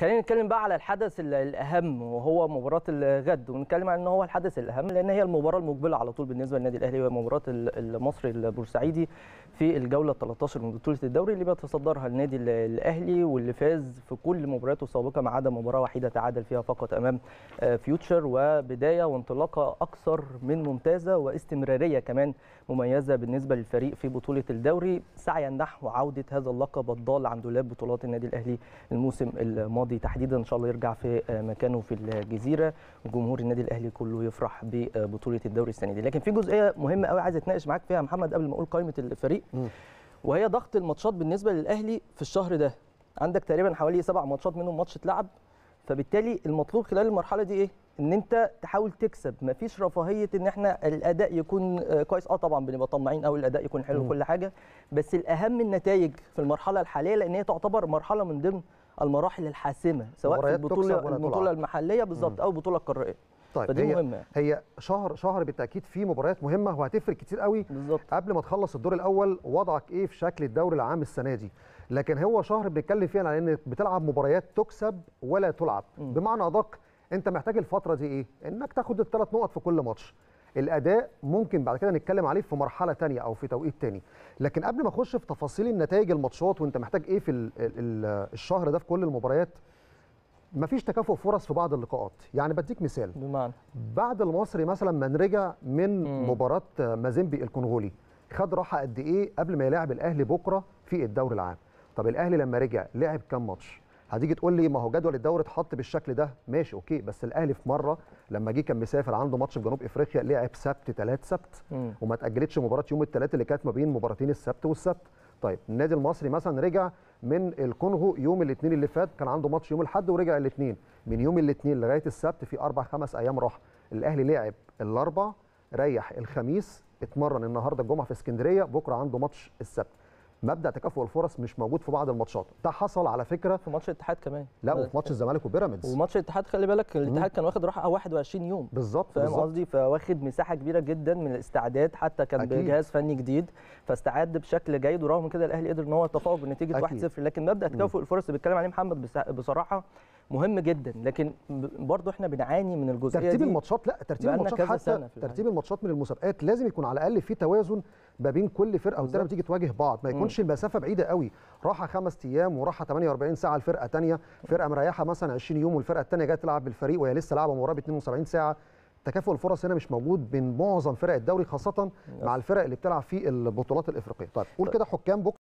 خلينا نتكلم بقى على الحدث الاهم وهو مباراه الغد ونتكلم عن ان هو الحدث الاهم لان هي المباراه المقبله على طول بالنسبه للنادي الاهلي وهي مباراه المصري البورسعيدي في الجوله 13 من بطوله الدوري اللي بيتصدرها النادي الاهلي واللي فاز في كل مبارياته السابقه ما عدا مباراه وحيده تعادل فيها فقط امام آه، فيوتشر وبدايه وانطلاقه اكثر من ممتازه واستمراريه كمان مميزه بالنسبه للفريق في بطوله الدوري سعيا نحو عوده هذا اللقب الضال عن دولاب بطولات النادي الاهلي الموسم الماضي الماضي تحديدا ان شاء الله يرجع في آه، مكانه في الجزيره وجمهور النادي الاهلي كله يفرح ببطوله الدوري السنه دي لكن في جزئيه مهمه قوي عايز اتناقش معاك فيها يا محمد قبل ما اقول قائمه الفريق وهي ضغط الماتشات بالنسبه للاهلي في الشهر ده عندك تقريبا حوالي سبع ماتشات منهم ماتش اتلعب فبالتالي المطلوب خلال المرحله دي ايه ان انت تحاول تكسب مفيش رفاهيه ان احنا الاداء يكون آه، كويس اه طبعا بنبقى طماعين قوي الاداء يكون حلو وكل حاجه بس الاهم النتائج في المرحله الحاليه لان هي تعتبر مرحله من ضمن المراحل الحاسمه سواء في البطوله البطوله المحليه بالظبط او البطوله القاريه طيب فدي هي مهمه هي شهر شهر بالتاكيد فيه مباريات مهمه وهتفرق كتير قوي بالزبط. قبل ما تخلص الدور الاول وضعك ايه في شكل الدوري العام السنه دي لكن هو شهر بنتكلم فيه على ان بتلعب مباريات تكسب ولا تلعب م. بمعنى ادق انت محتاج الفتره دي ايه انك تاخد الثلاث نقط في كل ماتش الاداء ممكن بعد كده نتكلم عليه في مرحله تانية او في توقيت تاني لكن قبل ما اخش في تفاصيل النتائج الماتشات وانت محتاج ايه في الشهر ده في كل المباريات مفيش تكافؤ فرص في بعض اللقاءات يعني بديك مثال بمعنى بعد المصري مثلا من رجع من مم. مباراه مازيمبي الكونغولي خد راحه قد ايه قبل ما يلاعب الاهلي بكره في الدوري العام طب الاهلي لما رجع لعب كام ماتش هتيجي تقول لي ما هو جدول الدوري اتحط بالشكل ده ماشي اوكي بس الاهلي في مره لما جه كان مسافر عنده ماتش في جنوب افريقيا لعب سبت ثلاث سبت مم. وما تاجلتش مباراه يوم الثلاث اللي كانت ما بين مباراتين السبت والسبت طيب النادي المصري مثلا رجع من الكونغو يوم الاثنين اللي فات كان عنده ماتش يوم الاحد ورجع الاثنين من يوم الاثنين لغايه السبت في اربع خمس ايام راح الاهلي لعب الاربع ريح الخميس اتمرن النهارده الجمعه في اسكندريه بكره عنده ماتش السبت مبدا تكافؤ الفرص مش موجود في بعض الماتشات ده حصل على فكره في ماتش الاتحاد كمان لا وفي ماتش الزمالك وبيراميدز وماتش الاتحاد خلي بالك الاتحاد كان واخد راحه 21 يوم بالظبط فاهم قصدي فواخد مساحه كبيره جدا من الاستعداد حتى كان أكيد. بجهاز فني جديد فاستعد بشكل جيد ورغم كده الاهلي قدر ان هو يتفوق بنتيجه 1-0 لكن مبدا تكافؤ الفرص اللي بيتكلم عليه محمد بصراحه مهم جدا لكن برضه احنا بنعاني من الجزئيه ترتيب دي الماتشات لا ترتيب الماتشات حتى ترتيب الماتشات من المسابقات لازم يكون على الاقل في توازن ما بين كل فرقه والفرقه بتيجي تواجه بعض ما يكونش المسافه بعيده قوي راحه خمس ايام وراحه 48 ساعه لفرقه ثانيه فرقه مريحه مثلا 20 يوم والفرقه الثانيه جايه تلعب بالفريق وهي لسه لعبه مباراه ب 72 ساعه تكافؤ الفرص هنا مش موجود بين معظم فرق الدوري خاصه مع الفرق اللي بتلعب في البطولات الافريقيه طيب قول طيب. كده حكام بكره